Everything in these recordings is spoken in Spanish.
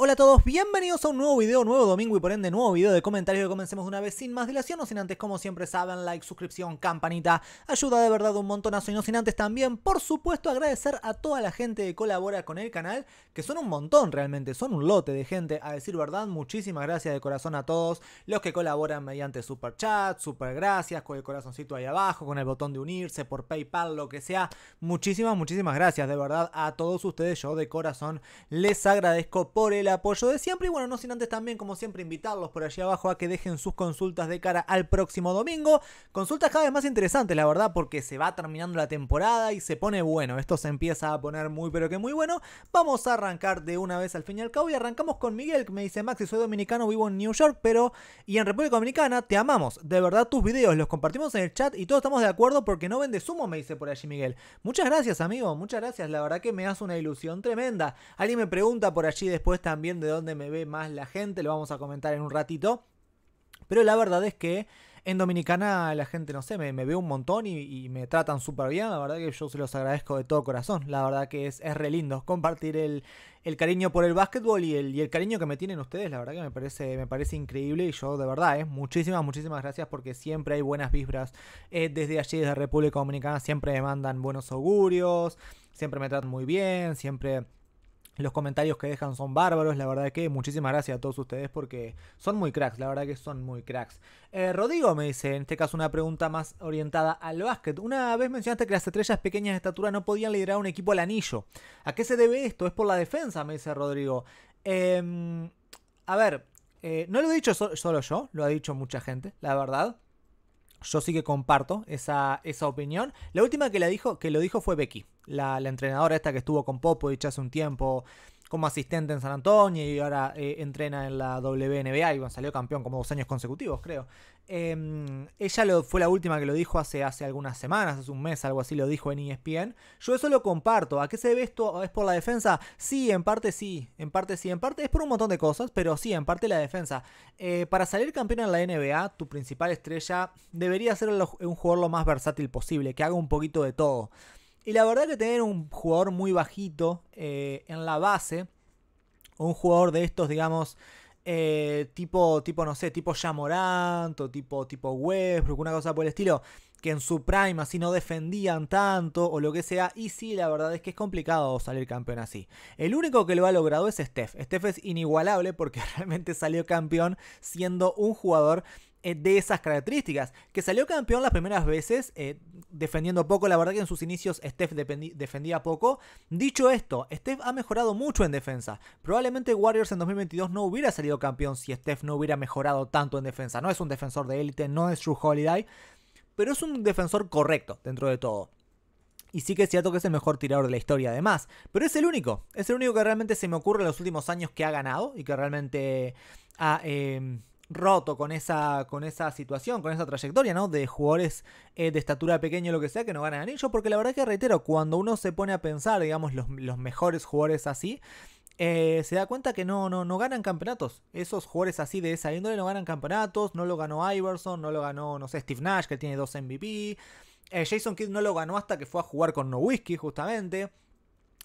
Hola a todos, bienvenidos a un nuevo video, nuevo domingo y por ende nuevo video de comentarios que comencemos una vez sin más dilación, no sin antes como siempre saben, like, suscripción, campanita, ayuda de verdad un montón y no sin antes también, por supuesto, agradecer a toda la gente que colabora con el canal, que son un montón realmente, son un lote de gente, a decir verdad, muchísimas gracias de corazón a todos los que colaboran mediante super chat, super gracias, con el corazoncito ahí abajo, con el botón de unirse, por PayPal, lo que sea, muchísimas, muchísimas gracias de verdad a todos ustedes, yo de corazón les agradezco por el apoyo de siempre. Y bueno, no sin antes también, como siempre, invitarlos por allí abajo a que dejen sus consultas de cara al próximo domingo. Consultas cada vez más interesantes, la verdad, porque se va terminando la temporada y se pone bueno. Esto se empieza a poner muy, pero que muy bueno. Vamos a arrancar de una vez al fin y al cabo. Y arrancamos con Miguel, que me dice: Maxi, soy dominicano, vivo en New York, pero. Y en República Dominicana, te amamos. De verdad, tus videos los compartimos en el chat y todos estamos de acuerdo porque no vende sumo, me dice por allí Miguel. Muchas gracias, amigo, muchas gracias. La verdad que me das una ilusión tremenda. Alguien me pregunta por allí después también también de dónde me ve más la gente, lo vamos a comentar en un ratito. Pero la verdad es que en Dominicana la gente, no sé, me, ve un montón y, me tratan súper bien. La verdad que yo se los agradezco de todo corazón. La verdad que es, es re lindo compartir el, cariño por el básquetbol y el, y el, cariño que me tienen ustedes. La verdad que me parece, me parece increíble y yo de verdad, ¿eh? muchísimas, muchísimas gracias porque siempre hay buenas vibras. Eh, desde allí, desde República Dominicana, siempre me mandan buenos augurios, siempre me tratan muy bien, siempre los comentarios que dejan son bárbaros, la verdad que muchísimas gracias a todos ustedes porque son muy cracks, la verdad que son muy cracks. Eh, Rodrigo me dice, en este caso una pregunta más orientada al básquet. Una vez mencionaste que las estrellas pequeñas de estatura no podían liderar un equipo al anillo. ¿A qué se debe esto? ¿Es por la defensa? Me dice Rodrigo. Em, a ver, eh, no lo he dicho solo yo, lo ha dicho mucha gente, la verdad yo sí que comparto esa, esa opinión. La última que, la dijo, que lo dijo fue Becky, la, entrenadora esta que estuvo con Popovich hace un tiempo como asistente en San Antonio y ahora eh, entrena en la WNBA y salió campeón como dos años consecutivos, creo. Em, ella lo, fue la última que lo dijo hace, hace algunas semanas, hace un mes, algo así, lo dijo en ESPN. Yo eso lo comparto. ¿A qué se debe esto? ¿Es por la defensa? Sí, en parte sí, en parte sí, en parte es por un montón de cosas, pero sí, en parte la defensa. Eh, para salir campeón en la NBA, tu principal estrella debería ser un jugador lo más versátil posible, que haga un poquito de todo. Y la verdad que tener un jugador muy bajito eh, en la base, un jugador de estos, digamos, eh, tipo, tipo, no sé, tipo Yamorant, o tipo, tipo Westbrook, una cosa por el estilo, que en su prime así no defendían tanto o lo que sea. Y sí, la verdad es que es complicado salir campeón así. El único que lo ha logrado es Steph. Steph es inigualable porque realmente salió campeón siendo un jugador eh, de esas características, que salió campeón las primeras veces, eh, defendiendo poco, la verdad que en sus inicios Steph defendía poco. Dicho esto, Steph ha mejorado mucho en defensa. Probablemente Warriors en 2022 no hubiera salido campeón si Steph no hubiera mejorado tanto en defensa. No es un defensor de élite, no es True Holiday, pero es un defensor correcto dentro de todo. Y sí que es cierto que es el mejor tirador de la historia además. Pero es el único. Es el único que realmente se me ocurre en los últimos años que ha ganado y que realmente ha eh, roto con esa, con esa situación, con esa trayectoria, ¿no? De jugadores eh, de estatura pequeña o lo que sea que no ganan anillo, porque la verdad que reitero, cuando uno se pone a pensar, digamos, los, mejores jugadores así, eh, se da cuenta que no, no, no ganan campeonatos. Esos jugadores así de esa índole no ganan campeonatos, no lo ganó Iverson, no lo ganó, no sé, Steve Nash, que tiene dos MVP, eh, Jason Kidd no lo ganó hasta que fue a jugar con No Whiskey, justamente.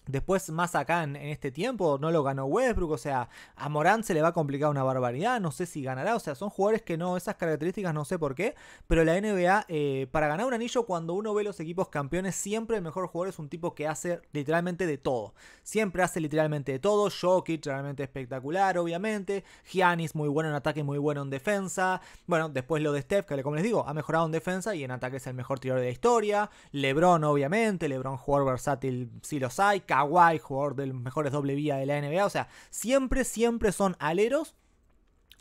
Después, más acá en, este tiempo, no lo ganó Westbrook. O sea, a Morán se le va a complicar una barbaridad. No sé si ganará. O sea, son jugadores que no, esas características no sé por qué. Pero la NBA, eh, para ganar un anillo, cuando uno ve los equipos campeones, siempre el mejor jugador es un tipo que hace literalmente de todo. Siempre hace literalmente de todo. Jokic, realmente espectacular, obviamente. Giannis, muy bueno en ataque, muy bueno en defensa. Bueno, después lo de Steph, que como les digo, ha mejorado en defensa y en ataque es el mejor tirador de la historia. LeBron, obviamente. LeBron, jugador versátil, si los hay Kawhi, jugador de los mejores doble vía de la NBA. O sea, siempre, siempre son aleros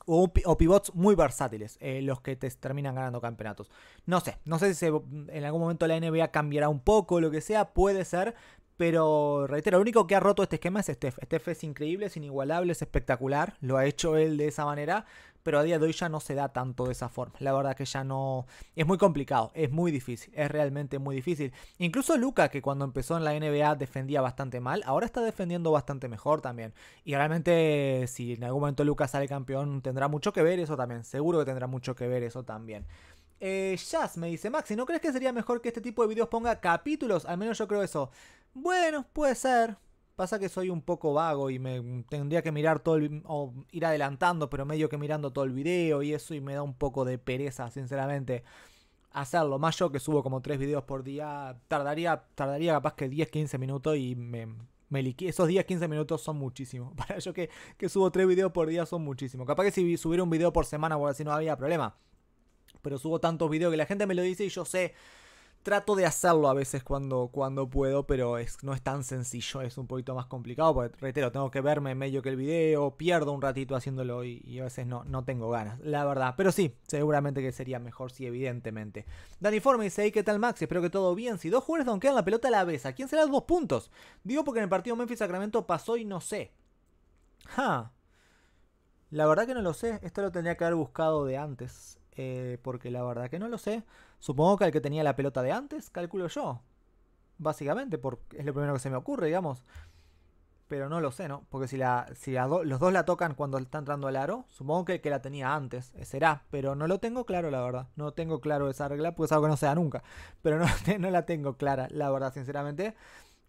o, pivots muy versátiles eh, los que te terminan ganando campeonatos. No sé, no sé si en algún momento la NBA cambiará un poco, lo que sea, puede ser. Pero reitero, lo único que ha roto este esquema es Steph. Steph es increíble, es inigualable, es espectacular. Lo ha hecho él de esa manera pero a día de hoy ya no se da tanto de esa forma. La verdad que ya no... Es muy complicado, es muy difícil, es realmente muy difícil. Incluso Luca, que cuando empezó en la NBA defendía bastante mal, ahora está defendiendo bastante mejor también. Y realmente si en algún momento Luca sale campeón, tendrá mucho que ver eso también. Seguro que tendrá mucho que ver eso también. Eh, Jazz me dice, Maxi, ¿no crees que sería mejor que este tipo de videos ponga capítulos? Al menos yo creo eso. Bueno, puede ser, Pasa que soy un poco vago y me tendría que mirar todo el, o ir adelantando, pero medio que mirando todo el video y eso y me da un poco de pereza, sinceramente hacerlo. Más yo que subo como tres videos por día, tardaría, tardaría capaz que 10, 15 minutos y me, me Esos 10, 15 minutos son muchísimo. Para yo que, que subo tres videos por día son muchísimo. Capaz que si subiera un video por semana o así no había problema. Pero subo tantos videos que la gente me lo dice y yo sé Trato de hacerlo a veces cuando, cuando puedo, pero es, no es tan sencillo, es un poquito más complicado, porque reitero, tengo que verme en medio que el video, pierdo un ratito haciéndolo y, a veces no, no tengo ganas, la verdad. Pero sí, seguramente que sería mejor, si evidentemente. Dani Forme dice, ¿qué tal Max Espero que todo bien. Si dos jugadores donkean la pelota a la vez, ¿a quién será los dos puntos? Digo porque en el partido Memphis-Sacramento pasó y no sé. La verdad que no lo sé, esto lo tendría que haber buscado de antes. Eh, porque la verdad que no lo sé. Supongo que el que tenía la pelota de antes, calculo yo. Básicamente, porque es lo primero que se me ocurre, digamos. Pero no lo sé, ¿no? Porque si, la, si los dos la tocan cuando está entrando al aro, supongo que el que la tenía antes eh, será. Pero no lo tengo claro, la verdad. No tengo claro esa regla, pues es algo que no sea nunca. Pero no, no la tengo clara, la verdad, sinceramente.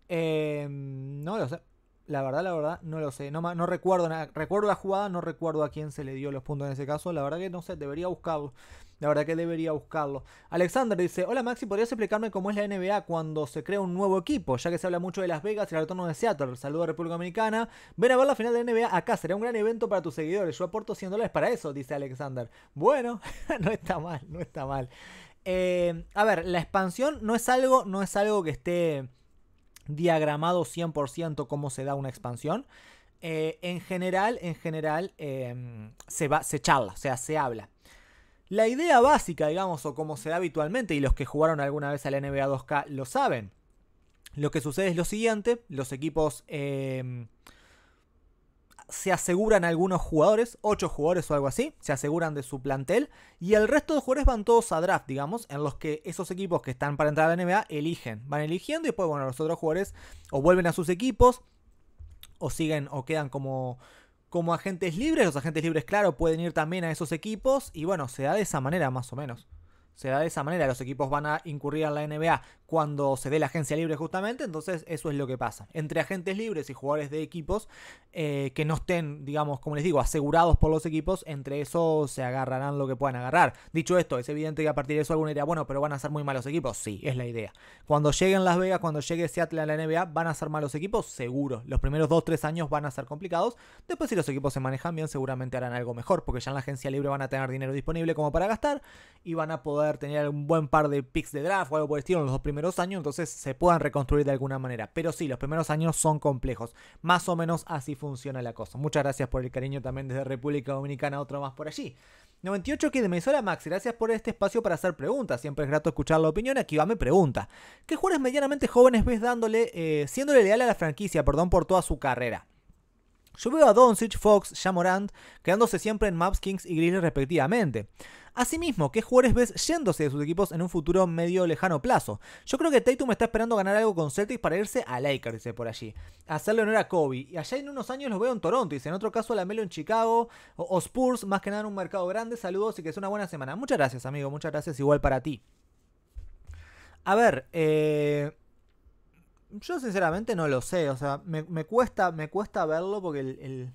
Eh, no lo sé. La verdad, la verdad, no lo sé. No, no recuerdo Recuerdo la jugada, no recuerdo a quién se le dio los puntos en ese caso. La verdad que no sé, debería buscarlo. La verdad que debería buscarlo. Alexander dice, hola Maxi, ¿podrías explicarme cómo es la NBA cuando se crea un nuevo equipo? Ya que se habla mucho de Las Vegas y el retorno de Seattle. Saludos a República Americana. Ven a ver la final de NBA acá, será un gran evento para tus seguidores. Yo aporto 100 dólares para eso, dice Alexander. Bueno, no está mal, no está mal. Eh, a ver, la expansión no es algo, no es algo que esté diagramado 100% cómo se da una expansión. Eh, en general, en general, em, se, va, se charla, o sea, se habla. La idea básica, digamos, o como se da habitualmente, y los que jugaron alguna vez a la NBA 2K lo saben, lo que sucede es lo siguiente, los equipos... Em, se aseguran algunos jugadores, 8 jugadores o algo así, se aseguran de su plantel y el resto de jugadores van todos a draft, digamos, en los que esos equipos que están para entrar a la NBA eligen, van eligiendo y después, bueno, los otros jugadores o vuelven a sus equipos o siguen o quedan como, como agentes libres, los agentes libres, claro, pueden ir también a esos equipos y bueno, se da de esa manera más o menos. Se da de esa manera, los equipos van a incurrir a la NBA cuando se dé la agencia libre justamente, entonces eso es lo que pasa. Entre agentes libres y jugadores de equipos eh, que no estén, digamos, como les digo, asegurados por los equipos, entre eso se agarrarán lo que puedan agarrar. Dicho esto, es evidente que a partir de eso alguno idea bueno, pero van a ser muy malos equipos. Sí, es la idea. Cuando lleguen Las Vegas, cuando llegue Seattle a la NBA, van a ser malos equipos, seguro. Los primeros 2-3 años van a ser complicados. Después si los equipos se manejan bien, seguramente harán algo mejor, porque ya en la agencia libre van a tener dinero disponible como para gastar y van a poder tener un buen par de picks de draft o algo por el estilo los dos primeros los años, entonces se puedan reconstruir de alguna manera. Pero sí, los primeros años son complejos. Más o menos así funciona la cosa. Muchas gracias por el cariño también desde República Dominicana, otro más por allí. 98 que de Mesora Max, gracias por este espacio para hacer preguntas. Siempre es grato escuchar la opinión. Aquí va mi pregunta. ¿Qué jugadores medianamente jóvenes ves dándole, eh, siéndole leal a la franquicia, perdón, por toda su carrera? Yo veo a Doncic, Fox, Morant quedándose siempre en Maps Kings y Grizzlies respectivamente. Asimismo, ¿qué jugadores ves yéndose de sus equipos en un futuro medio lejano plazo? Yo creo que Tatum está esperando ganar algo con Celtics para irse a Lakers, dice por allí. Hacerle honor a Kobe. Y allá en unos años los veo en Toronto, dice. En otro caso, a la Melo en Chicago o, Spurs, más que nada en un mercado grande. Saludos y que sea una buena semana. Muchas gracias, amigo. Muchas gracias igual para ti. A ver, eh yo sinceramente no lo sé, o sea, me, cuesta, me cuesta verlo porque el,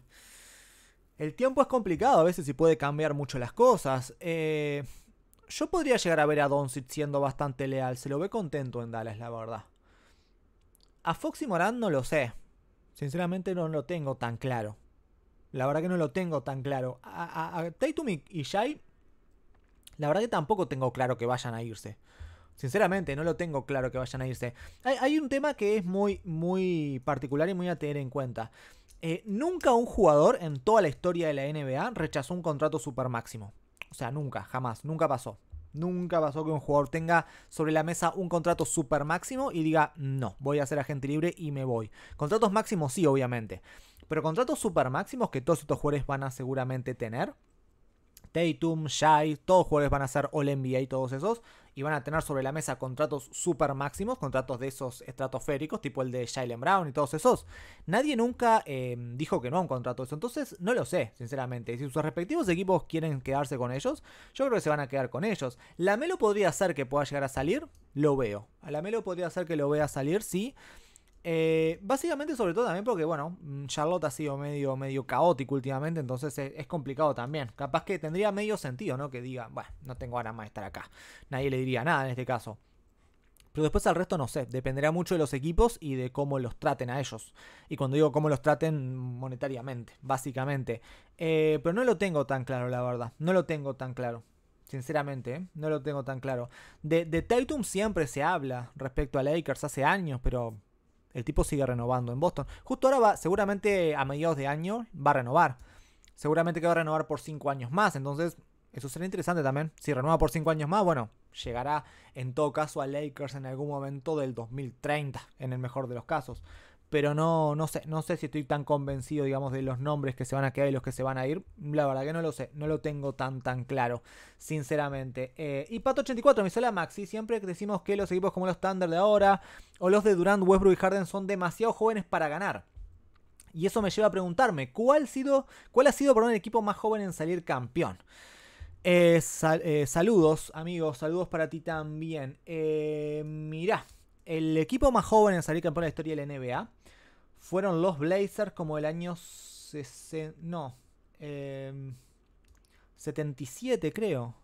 el tiempo es complicado a veces y puede cambiar mucho las cosas. Eh, yo podría llegar a ver a Doncic siendo bastante leal. Se lo ve contento en Dallas, la verdad. A Fox y no lo sé. Sinceramente no lo tengo tan claro. La verdad que no lo tengo tan claro. A, a, y, y la verdad que tampoco tengo claro que vayan a irse. Sinceramente, no lo tengo claro que vayan a irse. Hay, hay un tema que es muy, muy particular y muy a tener en cuenta. Eh, nunca un jugador en toda la historia de la NBA rechazó un contrato super máximo. O sea, nunca, jamás, nunca pasó. Nunca pasó que un jugador tenga sobre la mesa un contrato super máximo y diga, no, voy a ser agente libre y me voy. Contratos máximos sí, obviamente. Pero contratos super máximos que todos estos jugadores van a seguramente tener. Tatum, Shai, todos jugadores van a ser All NBA y todos esos y van a tener sobre la mesa contratos super máximos, contratos de esos estratosféricos, tipo el de Shailen Brown y todos esos. Nadie nunca em, dijo que no a un contrato de eso. Entonces, no lo sé, sinceramente. Si sus respectivos equipos quieren quedarse con ellos, yo creo que se van a quedar con ellos. La Melo podría hacer que pueda llegar a salir, lo veo. A la Melo podría hacer que lo vea salir, sí. Eh, básicamente, sobre todo también porque, bueno, mm, Charlotte ha sido medio, medio caótico últimamente, entonces es, complicado también. Capaz que tendría medio sentido, ¿no? Que diga, bueno, no tengo ganas más de estar acá. Nadie le diría nada en este caso. Pero después al resto no sé, dependerá mucho de los equipos y de cómo los traten a ellos. Y cuando digo cómo los traten monetariamente, básicamente. Eh, pero no lo tengo tan claro, la verdad. No lo tengo tan claro. Sinceramente, ¿eh? no lo tengo tan claro. De, de siempre se habla respecto a Lakers hace años, pero el tipo sigue renovando en Boston. Justo ahora va, seguramente a mediados de año, va a renovar. Seguramente que va a renovar por 5 años más. Entonces, eso sería interesante también. Si renueva por 5 años más, bueno, llegará en todo caso a Lakers en algún momento del 2030, en el mejor de los casos pero no, no, sé, no sé si estoy tan convencido, digamos, de los nombres que se van a quedar y los que se van a ir. La verdad que no lo sé, no lo tengo tan tan claro, sinceramente. Eh, y Pato84, mi sola Maxi, siempre decimos que los equipos como los Thunder de ahora o los de Durant, Westbrook y Harden son demasiado jóvenes para ganar. Y eso me lleva a preguntarme, ¿cuál, sido, cuál ha sido el equipo más joven en salir campeón? Eh, eh, saludos, amigos, saludos para ti también. mirá, el equipo más joven en salir campeón de la historia del la NBA fueron los Blazers como el año... 60 no. 77 em, creo.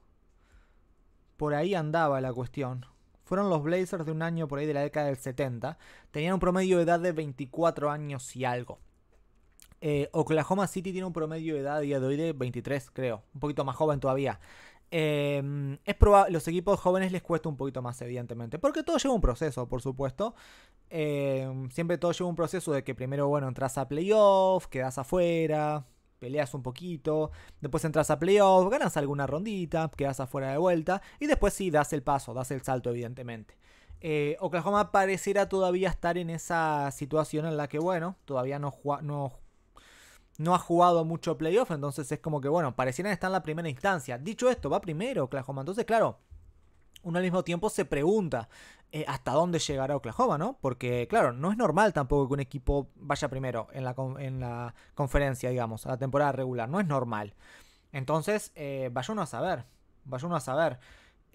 Por ahí andaba la cuestión. Fueron los Blazers de un año por ahí de la década del 70. Tenían un promedio de edad de 24 años y algo. Eh, Oklahoma City tiene un promedio de edad a día de hoy de 23, creo. Un poquito más joven todavía. Eh, es los equipos jóvenes les cuesta un poquito más, evidentemente. Porque todo lleva un proceso, por supuesto. Em, siempre todo lleva un proceso de que primero, bueno, entras a playoff, quedas afuera, peleas un poquito, después entras a playoff, ganas alguna rondita, quedas afuera de vuelta, y después sí das el paso, das el salto, evidentemente. Eh, Oklahoma pareciera todavía estar en esa situación en la que, bueno, todavía no, no no ha jugado mucho playoff, entonces es como que, bueno, parecieran estar en la primera instancia. Dicho esto, va primero Oklahoma, entonces claro, uno al mismo tiempo se pregunta eh, hasta dónde llegará Oklahoma, ¿no? Porque, claro, no es normal tampoco que un equipo vaya primero en la, en la conferencia, digamos, a la temporada regular, no es normal. Entonces, eh, vaya uno a saber, vaya uno a saber.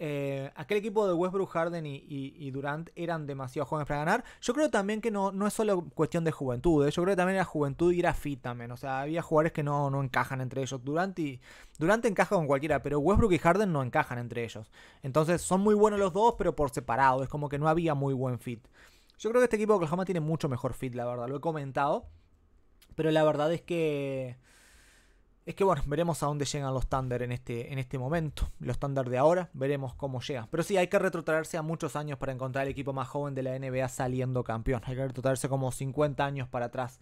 Eh, aquel equipo de Westbrook, Harden y, Durant eran demasiado jóvenes para ganar. Yo creo también que no, no es solo cuestión de juventud, eh. yo creo que también era juventud y era fit también. O sea, había jugadores que no, no encajan entre ellos. Durant, y, Durant encaja con cualquiera, pero Westbrook y Harden no encajan entre ellos. Entonces son muy buenos los dos, pero por separado. Es como que no había muy buen fit. Yo creo que este equipo de Oklahoma tiene mucho mejor fit, la verdad. Lo he comentado. Pero la verdad es que es que bueno, veremos a dónde llegan los Thunder en este, en este momento. Los Thunder de ahora, veremos cómo llegan. Pero sí, hay que retrotraerse a muchos años para encontrar el equipo más joven de la NBA saliendo campeón. Hay que retrotraerse como 50 años para atrás.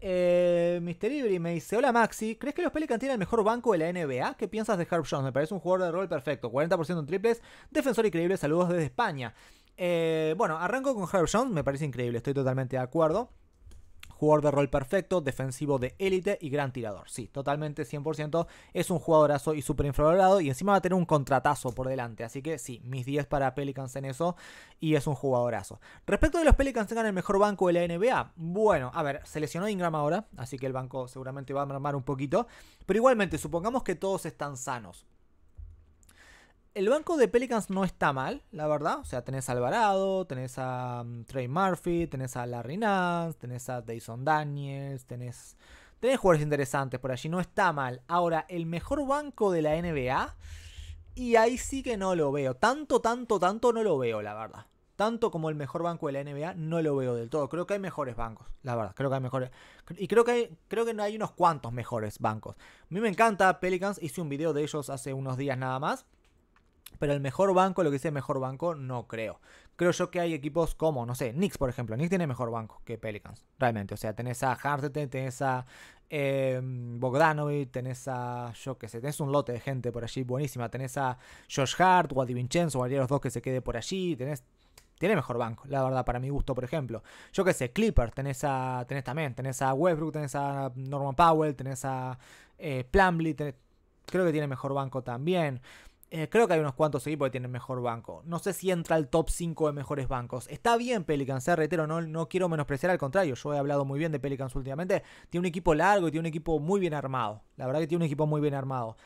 Eh, Mr. Ibri me dice: Hola Maxi, ¿crees que los Pelicans tienen el mejor banco de la NBA? ¿Qué piensas de Herb Jones? Me parece un jugador de rol perfecto, 40% en triples, defensor increíble, saludos desde España. Eh, bueno, arranco con Herb Jones, me parece increíble, estoy totalmente de acuerdo jugador de rol perfecto, defensivo de élite y gran tirador. Sí, totalmente 100%. Es un jugadorazo y súper infravalorado. Y encima va a tener un contratazo por delante. Así que sí, mis 10 para Pelicans en eso. Y es un jugadorazo. Respecto de los Pelicans tengan el mejor banco de la NBA. Bueno, a ver, se lesionó Ingram ahora. Así que el banco seguramente va a mermar un poquito. Pero igualmente, supongamos que todos están sanos el banco de Pelicans no está mal, la verdad. O sea, tenés a Alvarado, tenés a mm, Trey Murphy, tenés a Larry Nance, tenés a Dayson Daniels, tenés, tenés jugadores interesantes por allí. No está mal. Ahora, el mejor banco de la NBA. Y ahí sí que no lo veo. Tanto, tanto, tanto no lo veo, la verdad. Tanto como el mejor banco de la NBA, no lo veo del todo. Creo que hay mejores bancos, la verdad. Creo que hay mejores. Y creo que hay, creo que hay unos cuantos mejores bancos. A mí me encanta Pelicans. Hice un video de ellos hace unos días nada más. Pero el mejor banco, lo que dice mejor banco, no creo. Creo yo que hay equipos como, no sé, Knicks, por ejemplo. Knicks tiene mejor banco que Pelicans, realmente. O sea, tenés a Hart... tenés a em, Bogdanovic, tenés a, yo qué sé, tenés un lote de gente por allí buenísima. Tenés a Josh Hart Waddy Vincenzo, los dos que se quede por allí. Tenés tiene mejor banco, la verdad, para mi gusto, por ejemplo. Yo qué sé, Clipper, tenés a. tenés también, tenés a Westbrook, tenés a Norman Powell, tenés a eh, creo que tiene mejor banco también. Eh, creo que hay unos cuantos equipos que tienen mejor banco. No sé si entra al top 5 de mejores bancos. Está bien Pelicans, se eh, reitero, no, no quiero menospreciar, al contrario, yo he hablado muy bien de Pelicans últimamente. Tiene un equipo largo y tiene un equipo muy bien armado. La verdad que tiene un equipo muy bien armado.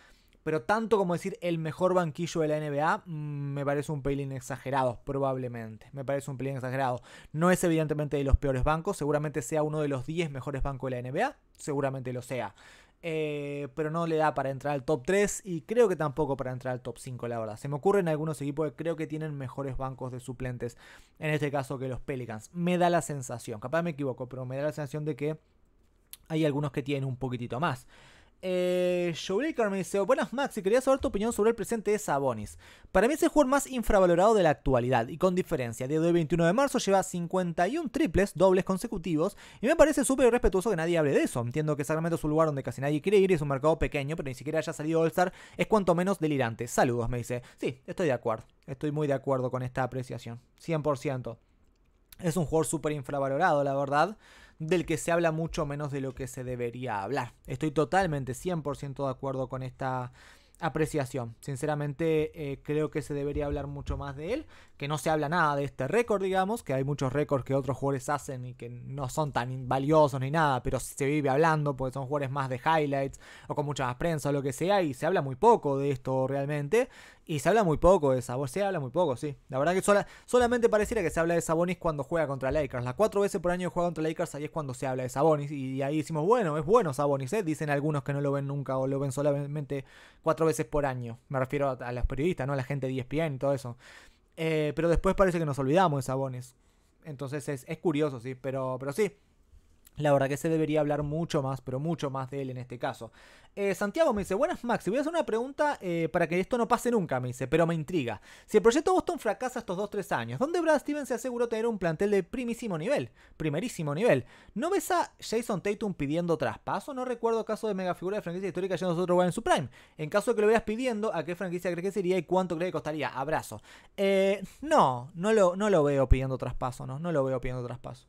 Pero tanto como decir el mejor banquillo de la NBA, mm, me parece un pelín exagerado, probablemente. Me parece un pelín exagerado. No es evidentemente de los peores bancos, seguramente sea uno de los 10 mejores bancos de la NBA, seguramente lo sea. Eh, pero no le da para entrar al top 3 y creo que tampoco para entrar al top 5, la verdad. Se me ocurren algunos equipos que creo que tienen mejores bancos de suplentes, en este caso que los Pelicans. Me da la sensación, capaz me equivoco, pero me da la sensación de que hay algunos que tienen un poquitito más. Eh, Joulaker me dice, buenas Maxi, quería saber tu opinión sobre el presente de Sabonis. Para mí es el jugador más infravalorado de la actualidad y con diferencia. Día de 21 de marzo lleva 51 triples, dobles consecutivos y me parece súper irrespetuoso que nadie hable de eso. Entiendo que Sacramento es un lugar donde casi nadie quiere ir, es un mercado pequeño, pero ni siquiera haya salido All-Star es cuanto menos delirante. Saludos, me dice. Sí, estoy de acuerdo. Estoy muy de acuerdo con esta apreciación. 100%. Es un jugador súper infravalorado, la verdad del que se habla mucho menos de lo que se debería hablar. Estoy totalmente 100% de acuerdo con esta apreciación. Sinceramente eh, creo que se debería hablar mucho más de él que no se habla nada de este récord, digamos, que hay muchos récords que otros jugadores hacen y que no son tan valiosos ni nada, pero se vive hablando porque son jugadores más de highlights o con mucha más prensa o lo que sea, y se habla muy poco de esto realmente, y se habla muy poco de Sabonis, se habla muy poco, sí. La verdad que solamente pareciera que se habla de Sabonis cuando juega contra Lakers, las cuatro veces por año juega contra Lakers, ahí es cuando se habla de Sabonis, y ahí decimos, bueno, es bueno Sabonis, ¿eh? dicen algunos que no lo ven nunca o lo ven solamente cuatro veces por año, me refiero a, a los periodistas, ¿no? A la gente de ESPN y todo eso. Eh, pero después parece que nos olvidamos de Sabones Entonces es, es curioso, sí. Pero, pero sí, la verdad que se debería hablar mucho más, pero mucho más de él en este caso. Eh, Santiago me dice, buenas Maxi, voy a hacer una pregunta eh, para que esto no pase nunca, me dice, pero me intriga. Si el proyecto Boston fracasa estos 2-3 años, ¿dónde Brad Stevens se aseguró tener un plantel de primísimo nivel? Primerísimo nivel. ¿No ves a Jason Tatum pidiendo traspaso? No recuerdo caso de megafigura de franquicia histórica yendo a otro lugar en su prime. En caso de que lo veas pidiendo, ¿a qué franquicia crees que sería y cuánto crees que costaría? Abrazo. Eh, no, no lo, no lo veo pidiendo traspaso, ¿no? No lo veo pidiendo traspaso.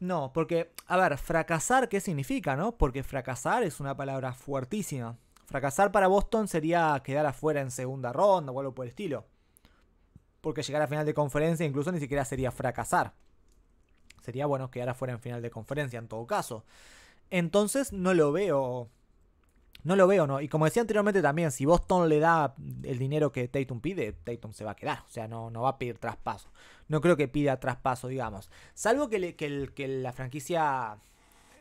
No, porque, a ver, fracasar, ¿qué significa, no? Porque fracasar es una palabra fuertísima. Fracasar para Boston sería quedar afuera en segunda ronda o algo por el estilo. Porque llegar a final de conferencia incluso ni siquiera sería fracasar. Sería bueno quedar afuera en final de conferencia en todo caso. Entonces no lo veo no lo veo, ¿no? Y como decía anteriormente también, si Boston le da el dinero que Tatum pide, Tatum se va a quedar. O sea, no, no va a pedir traspaso. No creo que pida traspaso, digamos. Salvo que, el, que la franquicia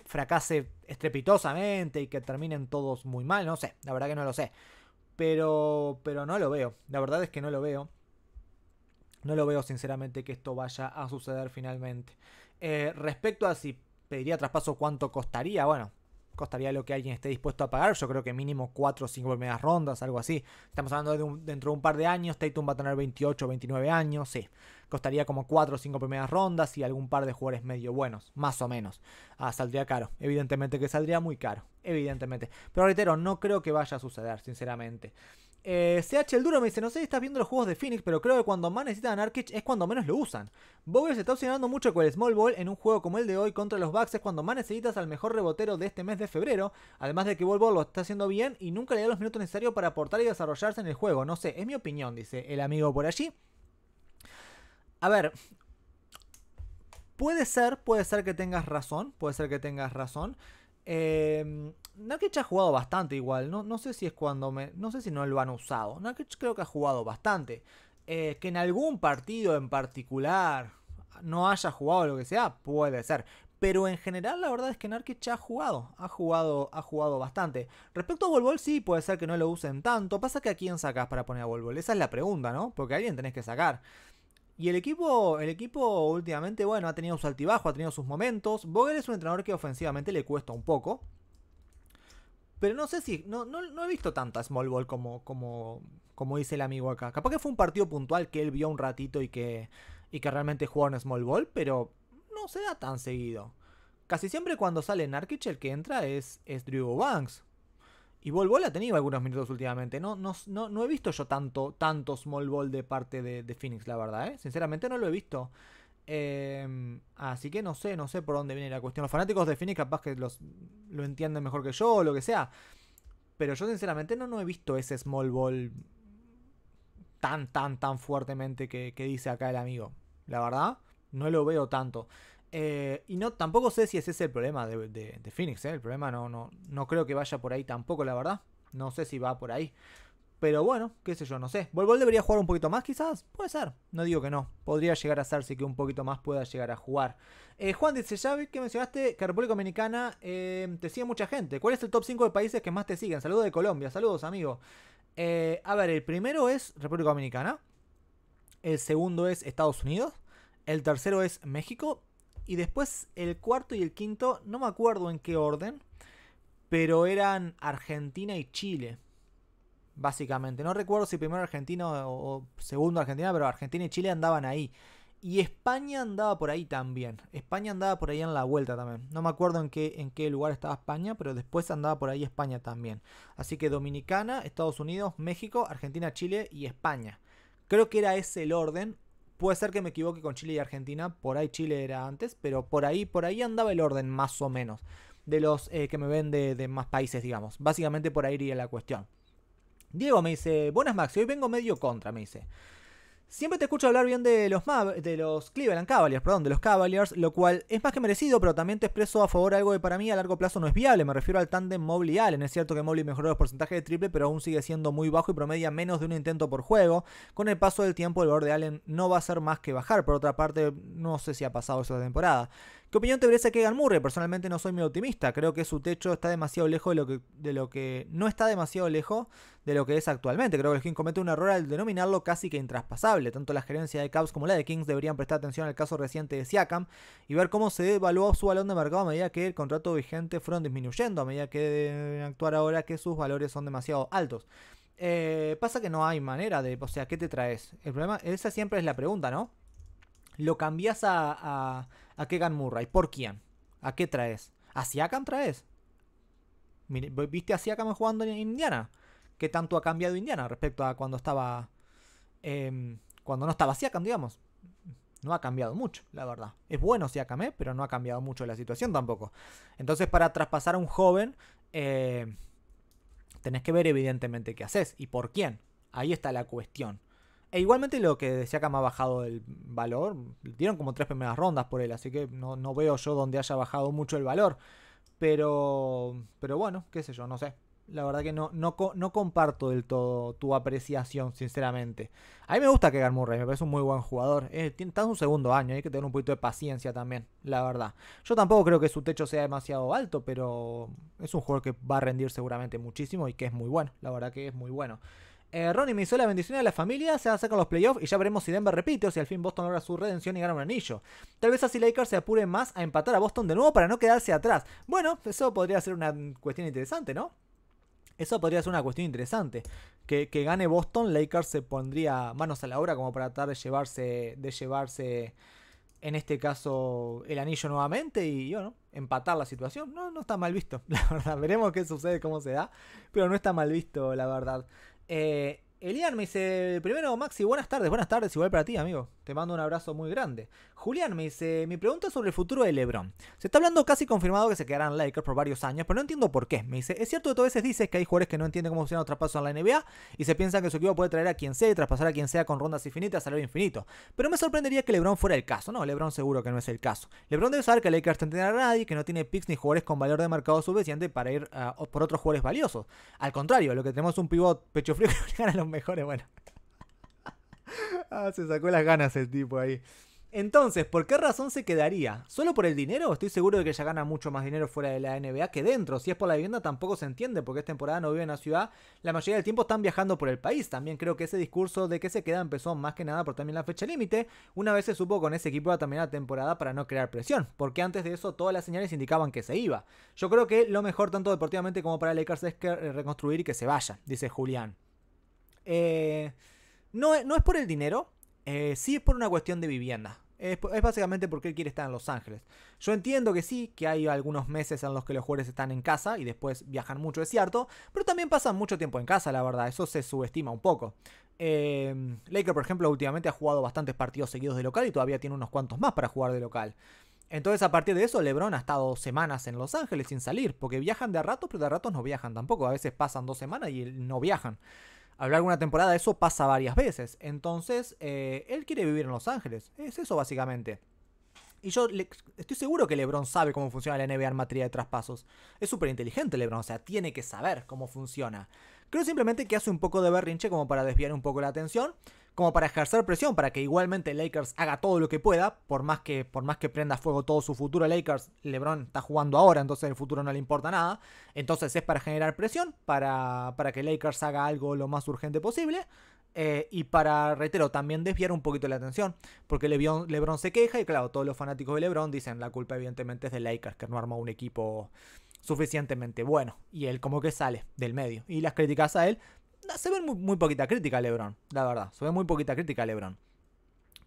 fracase estrepitosamente y que terminen todos muy mal, no sé. La verdad que no lo sé. Pero, pero no lo veo. La verdad es que no lo veo. No lo veo sinceramente que esto vaya a suceder finalmente. Eh, respecto a si pediría traspaso, cuánto costaría, bueno, costaría lo que alguien esté dispuesto a pagar. Yo creo que mínimo 4 o 5 primeras rondas, algo así. Estamos hablando de dentro de un par de años. Tatum va a tener 28 o 29 años, sí costaría como 4 o 5 primeras rondas y algún par de jugadores medio buenos, más o menos. Ah, saldría caro, evidentemente que saldría muy caro, evidentemente. Pero reitero, no creo que vaya a suceder, sinceramente. Eh, CH el duro me dice, no sé si estás viendo los juegos de Phoenix, pero creo que cuando más necesitan Narkich es cuando menos lo usan. Bowyer se está obsesionando mucho con el Small Ball en un juego como el de hoy contra los Bucks es cuando más necesitas al mejor rebotero de este mes de febrero, además de que Volvo lo está haciendo bien y nunca le da los minutos necesarios para aportar y desarrollarse en el juego. No sé, es mi opinión, dice el amigo por allí. A ver, puede ser, puede ser que tengas razón, puede ser que tengas razón. Eh, em, ha jugado bastante igual, no, no sé si es cuando me... No sé si no lo han usado. que creo que ha jugado bastante. Eh, que en algún partido en particular no haya jugado lo que sea, puede ser. Pero en general la verdad es que Narkic ha jugado, ha jugado, ha jugado bastante. Respecto a Volvol sí, puede ser que no lo usen tanto. Pasa que a quién sacas para poner a Volvol, esa es la pregunta, ¿no? Porque a alguien tenés que sacar. Y el equipo, el equipo últimamente, bueno, ha tenido sus altibajos, ha tenido sus momentos. Vogel es un entrenador que ofensivamente le cuesta un poco. Pero no sé si. No, no, he visto tanta small ball como, como, como dice el amigo acá. Capaz que fue un partido puntual que él vio un ratito y que, y que realmente jugó en small ball, pero no se da tan seguido. Casi siempre cuando sale Narkic el que entra es, es Drew Banks. Y Bol Ball ha tenido algunos minutos últimamente. No, no, he visto yo tanto, Small Ball de parte de, Phoenix, la verdad, ¿eh? Sinceramente no lo he visto. Em, así que no sé, no sé por dónde viene la cuestión. Los fanáticos de Phoenix capaz que los, lo entienden mejor que yo o lo que sea. Pero yo sinceramente no, no he visto ese small ball tan, tan, tan fuertemente que dice acá el amigo. La verdad, no lo veo tanto. Eh, y no, tampoco sé si ese es el problema de, Phoenix, eh. El problema no, no, no creo que vaya por ahí tampoco, la verdad. No sé si va por ahí. Pero bueno, qué sé yo, no sé. ¿Volvol debería jugar un poquito más quizás? Puede ser, no digo que no. Podría llegar a ser hacerse que un poquito más pueda llegar a jugar. Eh, Juan dice, ya vi que mencionaste que República Dominicana te sigue mucha gente. ¿Cuál es el top 5 de países que más te siguen? Saludos de Colombia, saludos amigo. a ver, el primero es República Dominicana. El segundo es Estados Unidos. El tercero es México. Y después el cuarto y el quinto, no me acuerdo en qué orden, pero eran Argentina y Chile. Básicamente, no recuerdo si primero Argentina o, segundo Argentina, pero Argentina y Chile andaban ahí. Y España andaba por ahí también. España andaba por ahí en la vuelta también. No me acuerdo en qué, en qué lugar estaba España, pero después andaba por ahí España también. Así que Dominicana, Estados Unidos, México, Argentina, Chile y España. Creo que era ese el orden Puede ser que me equivoque con Chile y Argentina, por ahí Chile era antes, pero por ahí, por ahí andaba el orden más o menos de los eh, que me ven de, de, más países, digamos. Básicamente por ahí iría la cuestión. Diego me dice, buenas Max, hoy vengo medio contra, me dice. Siempre te escucho hablar bien de los, de los Cleveland Cavaliers, perdón, de los Cavaliers, lo cual es más que merecido, pero también te expreso a favor algo que para mí a largo plazo no es viable. Me refiero al tándem Mobley Allen. Es cierto que Mobley mejoró el porcentaje de triple, pero aún sigue siendo muy bajo y promedia menos de un intento por juego. Con el paso del tiempo, el valor de Allen no va a ser más que bajar. Por otra parte, no sé si ha pasado esa temporada. ¿Qué opinión te merece Kegan Murray? Personalmente no soy muy optimista. Creo que su techo está demasiado lejos de lo que. De lo que no está demasiado lejos de lo que es actualmente. Creo que el King comete un error al denominarlo casi que intraspasable. Tanto la gerencia de Cavs como la de Kings deberían prestar atención al caso reciente de Siakam y ver cómo se evaluó su balón de mercado a medida que el contrato vigente fueron disminuyendo, a medida que actuar ahora que sus valores son demasiado altos. Eh, pasa que no hay manera de. O sea, ¿qué te traes? El problema, esa siempre es la pregunta, ¿no? Lo cambias a a qué ganmurra? ¿Y ¿Por quién? ¿A qué traes? ¿A Siakam traes? ¿Viste a Siakam jugando en Indiana? ¿Qué tanto ha cambiado Indiana respecto a cuando estaba... Em, cuando no estaba Siakam, digamos? No ha cambiado mucho, la verdad. Es bueno Siakam, ¿eh? pero no ha cambiado mucho la situación tampoco. Entonces, para traspasar a un joven, eh, tenés que ver evidentemente qué haces y por quién. Ahí está la cuestión. E igualmente lo que decía que me ha bajado el valor. Dieron como tres primeras rondas por él, así que no, veo yo donde haya bajado mucho el valor. Pero, pero bueno, qué sé yo, no sé. La verdad que no, no, no comparto del todo tu apreciación, sinceramente. A mí me gusta que Murray, me parece un muy buen jugador. Eh, está en un segundo año, hay que tener un poquito de paciencia también, la verdad. Yo tampoco creo que su techo sea demasiado alto, pero es un jugador que va a rendir seguramente muchísimo y que es muy bueno. La verdad que es muy bueno. Eh, Ronnie me hizo la bendición a la familia, se va a los playoffs y ya veremos si Denver repite o si al fin Boston logra su redención y gana un anillo. Tal vez así Lakers se apure más a empatar a Boston de nuevo para no quedarse atrás. Bueno, eso podría ser una cuestión interesante, ¿no? Eso podría ser una cuestión interesante. Que, gane Boston, Lakers se pondría manos a la obra como para tratar de llevarse, de llevarse en este caso el anillo nuevamente y bueno, empatar la situación. No, no está mal visto, la verdad. Veremos qué sucede, cómo se da, pero no está mal visto, la verdad. Eh, Elian me dice, primero Maxi, buenas tardes, buenas tardes, igual para ti, amigo. Te mando un abrazo muy grande. Julián me dice, mi pregunta es sobre el futuro de Lebron. Se está hablando casi confirmado que se quedarán Lakers por varios años, pero no entiendo por qué. Me dice, es cierto que tú a veces dices que hay jugadores que no entienden cómo funciona los traspaso en la NBA y se piensa que su equipo puede traer a quien sea y traspasar a quien sea con rondas infinitas a lo infinito. Pero me sorprendería que Lebron fuera el caso. No, Lebron seguro que no es el caso. Lebron debe saber que Lakers no tiene a nadie, que no tiene picks ni jugadores con valor de mercado suficiente para ir por otros jugadores valiosos. Al contrario, lo que tenemos es un pivot pecho frío que gana los mejores, bueno. Ah, se sacó las ganas el tipo ahí. Entonces, ¿por qué razón se quedaría? ¿Solo por el dinero? Estoy seguro de que ya gana mucho más dinero fuera de la NBA que dentro. Si es por la vivienda tampoco se entiende, porque es temporada no vive en la ciudad. La mayoría del tiempo están viajando por el país. También creo que ese discurso de que se queda empezó más que nada por también la fecha límite. Una vez se supo con ese equipo a terminar la temporada para no crear presión, porque antes de eso todas las señales indicaban que se iba. Yo creo que lo mejor tanto deportivamente como para Lakers es que eh, reconstruir y que se vaya, dice Julián. Eh, no, no es por el dinero, eh, sí es por una cuestión de vivienda. Es, básicamente porque él quiere estar en Los Ángeles. Yo entiendo que sí, que hay algunos meses en los que los jugadores están en casa y después viajan mucho, es cierto, pero también pasan mucho tiempo en casa, la verdad, eso se subestima un poco. Eh, Laker, por ejemplo, últimamente ha jugado bastantes partidos seguidos de local y todavía tiene unos cuantos más para jugar de local. Entonces, a partir de eso, LeBron ha estado dos semanas en Los Ángeles sin salir, porque viajan de a ratos, pero de a ratos no viajan tampoco. A veces pasan dos semanas y no viajan. Hablar alguna temporada eso pasa varias veces. Entonces, eh, él quiere vivir en Los Ángeles. Es eso básicamente. Y yo estoy seguro que LeBron sabe cómo funciona la NBA en materia de traspasos. Es súper inteligente LeBron, o sea, tiene que saber cómo funciona. Creo simplemente que hace un poco de berrinche como para desviar un poco la atención como para ejercer presión, para que igualmente Lakers haga todo lo que pueda, por más que, por más que prenda fuego todo su futuro Lakers, LeBron está jugando ahora, entonces el futuro no le importa nada, entonces es para generar presión, para, para que Lakers haga algo lo más urgente posible, eh, y para, reitero, también desviar un poquito la atención, porque Lebron, Lebron, se queja y claro, todos los fanáticos de Lebron dicen la culpa evidentemente es de Lakers, que no arma un equipo suficientemente bueno, y él como que sale del medio, y las críticas a él se ve muy, poquita crítica a LeBron, la verdad. Se ve muy poquita crítica a LeBron.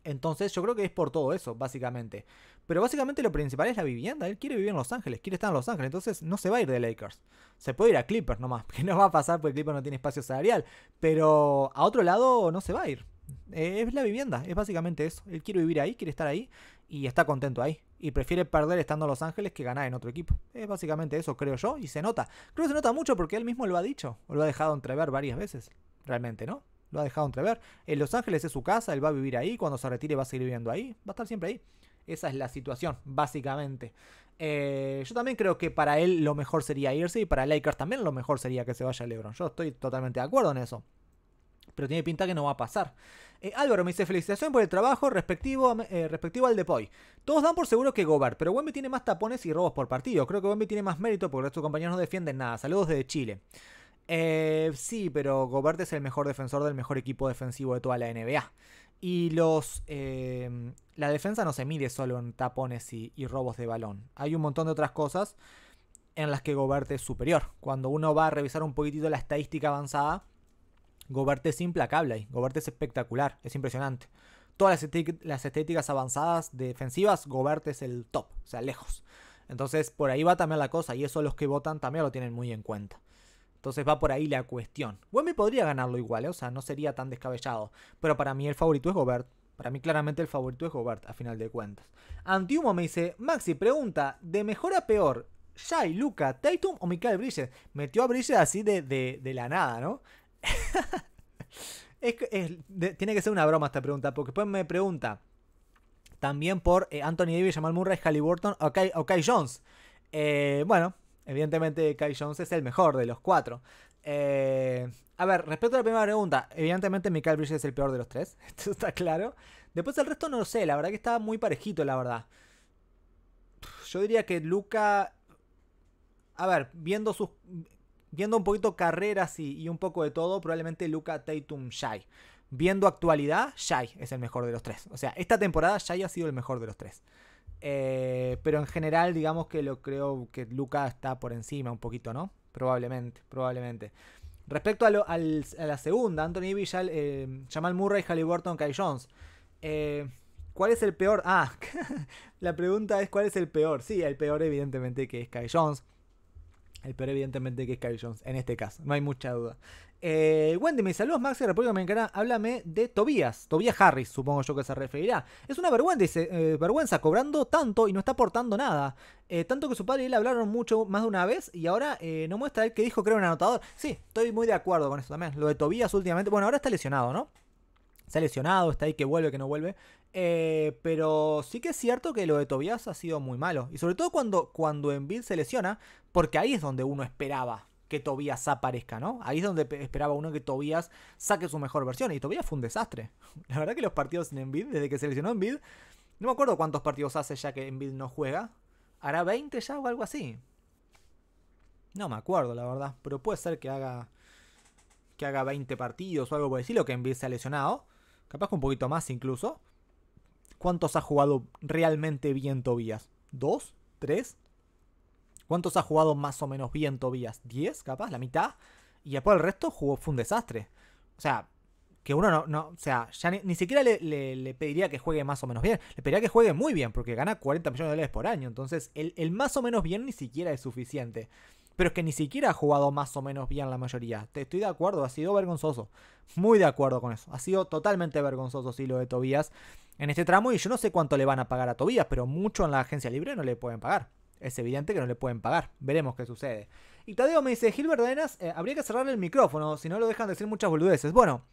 Entonces yo creo que es por todo eso, básicamente. Pero básicamente lo principal es la vivienda. Él quiere vivir en Los Ángeles, quiere estar en Los Ángeles. Entonces no se va a ir de Lakers. Se puede ir a Clippers nomás, que no va a pasar porque Clippers no tiene espacio salarial. Pero a otro lado no se va a ir. Eh, es la vivienda, es básicamente eso. Él quiere vivir ahí, quiere estar ahí y está contento ahí y prefiere perder estando en Los Ángeles que ganar en otro equipo. Es básicamente eso, creo yo, y se nota. Creo que se nota mucho porque él mismo lo ha dicho, o lo ha dejado entrever varias veces, realmente, ¿no? Lo ha dejado entrever. En Los Ángeles es su casa, él va a vivir ahí, cuando se retire va a seguir viviendo ahí, va a estar siempre ahí. Esa es la situación, básicamente. Eh, yo también creo que para él lo mejor sería irse y para Lakers también lo mejor sería que se vaya LeBron. Yo estoy totalmente de acuerdo en eso pero tiene pinta que no va a pasar. Eh, Álvaro me dice, felicitación por el trabajo respectivo, eh, respectivo al Depoy. Todos dan por seguro que Gobert, pero Gobert tiene más tapones y robos por partido. Creo que gobert tiene más mérito porque sus compañeros no defienden nada. Saludos desde Chile. Eh, sí, pero Gobert es el mejor defensor del mejor equipo defensivo de toda la NBA. Y los la defensa no se mide solo en tapones y robos de balón. Hay un montón de otras cosas en las que Gobert es superior. Cuando uno va a revisar un poquitito la estadística avanzada, Gobert es implacable ahí. Gobert es espectacular, es impresionante. Todas las, estéticas avanzadas defensivas, Gobert es el top, o sea, lejos. Entonces, por ahí va también la cosa, y eso los que votan también lo tienen muy en cuenta. Entonces va por ahí la cuestión. Wemby podría ganarlo igual, ¿eh? o sea, no sería tan descabellado. Pero para mí el favorito es Gobert. Para mí claramente el favorito es Gobert, a final de cuentas. Antiumo me dice, Maxi, pregunta, de mejor a peor, Shai, Luca, Tatum o Mikael Bridges. Metió a Bridges así de, la nada, ¿no? es, tiene que ser una broma esta pregunta, porque después me pregunta también por eh, Anthony Davis, Jamal Murray, Halliburton o Kai, Jones. Eh, bueno, evidentemente Kai Jones es el mejor de los cuatro. Eh, a ver, respecto a la primera pregunta, evidentemente Michael Bridges es el peor de los tres, esto está claro. Después el resto no lo sé, la verdad que está muy parejito, la verdad. Yo diría que Luca... A ver, viendo sus... Viendo un poquito carreras y, un poco de todo, probablemente Luca Tatum Shai. Viendo actualidad, Shai es el mejor de los tres. O sea, esta temporada Shai ha sido el mejor de los tres. Eh, pero en general, digamos que lo creo que Luca está por encima un poquito, ¿no? Probablemente, probablemente. Respecto a, la segunda, Anthony Villal, eh, Jamal Murray, Halliburton, Kai Jones. Eh, ¿Cuál es el peor? Ah, la pregunta es cuál es el peor. Sí, el peor evidentemente que es Kai Jones. El evidentemente, que es Kyle Jones, en este caso, no hay mucha duda. Eh, Wendy, me saludos, Max de República Dominicana. Háblame de Tobías, Tobias Harris, supongo yo que se referirá. Es una vergüenza, dice, eh, vergüenza, cobrando tanto y no está aportando nada. Eh, tanto que su padre y él hablaron mucho más de una vez y ahora no muestra el que dijo que era un anotador. Sí, estoy muy de acuerdo con eso también. Lo de Tobías últimamente, bueno, ahora está lesionado, ¿no? Está lesionado, está ahí que vuelve, que no vuelve. Eh, pero sí que es cierto que lo de Tobias ha sido muy malo. Y sobre todo cuando, cuando se lesiona, porque ahí es donde uno esperaba que Tobias aparezca, ¿no? Ahí es donde esperaba uno que Tobias saque su mejor versión. Y Tobias fue un desastre. La verdad que los partidos en Envid, desde que se lesionó Envid no me acuerdo cuántos partidos hace ya que Envid no juega. ¿Hará 20 ya o algo así? No me acuerdo, la verdad. Pero puede ser que haga. Que haga 20 partidos o algo por decirlo, que Envid se ha lesionado. Capaz que un poquito más incluso. ¿Cuántos ha jugado realmente bien Tobías? ¿Dos? ¿Tres? ¿Cuántos ha jugado más o menos bien Tobías? ¿Diez, capaz? ¿La mitad? Y después el resto jugó, fue un desastre. O sea, que uno no, o sea, ya ni, siquiera le, pediría que juegue más o menos bien, le pediría que juegue muy bien, porque gana 40 millones de dólares por año, entonces el más o menos bien ni siquiera es suficiente pero es que ni siquiera ha jugado más o menos bien la mayoría. Te estoy de acuerdo, ha sido vergonzoso. Muy de acuerdo con eso. Ha sido totalmente vergonzoso, sí, lo de Tobías en este tramo. Y yo no sé cuánto le van a pagar a Tobías, pero mucho en la agencia libre no le pueden pagar. Es evidente que no le pueden pagar. Veremos qué sucede. Y Tadeo me dice: Gilbert Arenas, eh, habría que cerrarle el micrófono, si no lo dejan decir muchas boludeces. Bueno,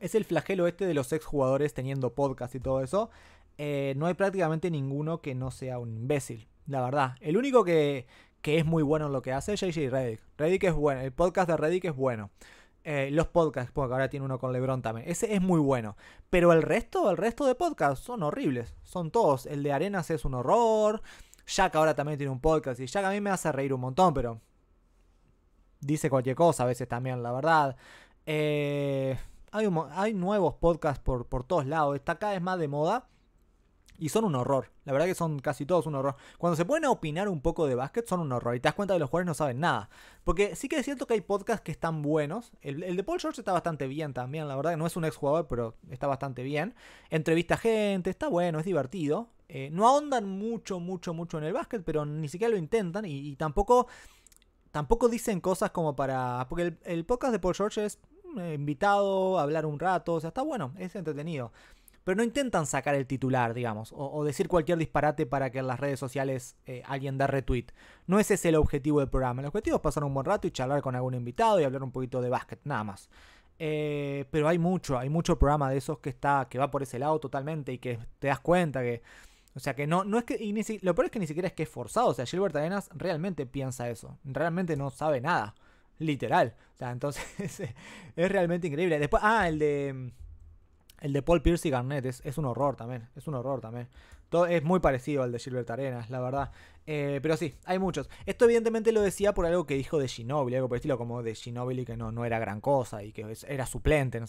es el flagelo este de los exjugadores teniendo podcast y todo eso. Eh, no hay prácticamente ninguno que no sea un imbécil. La verdad, el único que que es muy bueno en lo que hace, JJ Reddick. Reddick es bueno, el podcast de Reddick es bueno. Eh, los podcasts, porque ahora tiene uno con Lebron también. Ese es muy bueno. Pero el resto, el resto de podcasts son horribles. Son todos. El de Arenas es un horror. Jack ahora también tiene un podcast. Y Jack a mí me hace reír un montón, pero. Dice cualquier cosa a veces también, la verdad. Eh, hay, hay, nuevos podcasts por, por todos lados. Está cada vez más de moda. Y son un horror. La verdad que son casi todos un horror. Cuando se pueden opinar un poco de básquet, son un horror. Y te das cuenta que los jugadores no saben nada. Porque sí que es cierto que hay podcasts que están buenos. El, de Paul George está bastante bien también. La verdad que no es un exjugador, pero está bastante bien. Entrevista gente, está bueno, es divertido. Eh, no ahondan mucho, mucho, mucho en el básquet, pero ni siquiera lo intentan. y, tampoco tampoco dicen cosas como para. Porque el, podcast de Paul George es mm, eh, invitado a hablar un rato, o sea, está bueno, es entretenido pero no intentan sacar el titular, digamos, o, decir cualquier disparate para que en las redes sociales eh, alguien dé retweet. No ese es el objetivo del programa. El objetivo es pasar un buen rato y charlar con algún invitado y hablar un poquito de básquet, nada más. Eh, pero hay mucho, hay mucho programa de esos que está, que va por ese lado totalmente y que te das cuenta que. O sea que no, no es que. lo peor es que ni siquiera es que es forzado. O sea, Gilbert Arenas realmente piensa eso. Realmente no sabe nada. Literal. O sea, entonces es realmente increíble. Después. Ah, el de. El de Paul Pierce y Garnett es, es un horror también. Es un horror también es muy parecido al de Gilbert Arenas, la verdad. Eh, pero sí, hay muchos. Esto evidentemente lo decía por algo que dijo de Ginobili, algo por el estilo como de Ginobili que no, era gran cosa y que era suplente.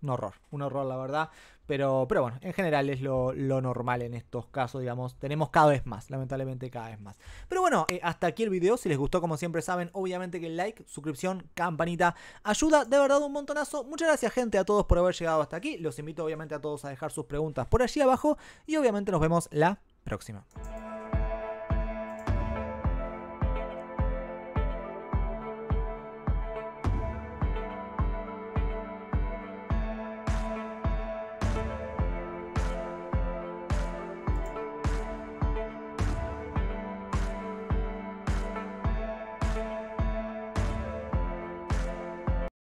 un horror, un horror la verdad. Pero, pero bueno, en general es lo, normal en estos casos, digamos. Tenemos cada vez más, lamentablemente cada vez más. Pero bueno, eh, hasta aquí el video. Si les gustó, como siempre saben, obviamente que el like, suscripción, campanita, ayuda de verdad un montonazo. Muchas gracias gente a todos por haber llegado hasta aquí. Los invito obviamente a todos a dejar sus preguntas por allí abajo y obviamente nos vemos la próxima.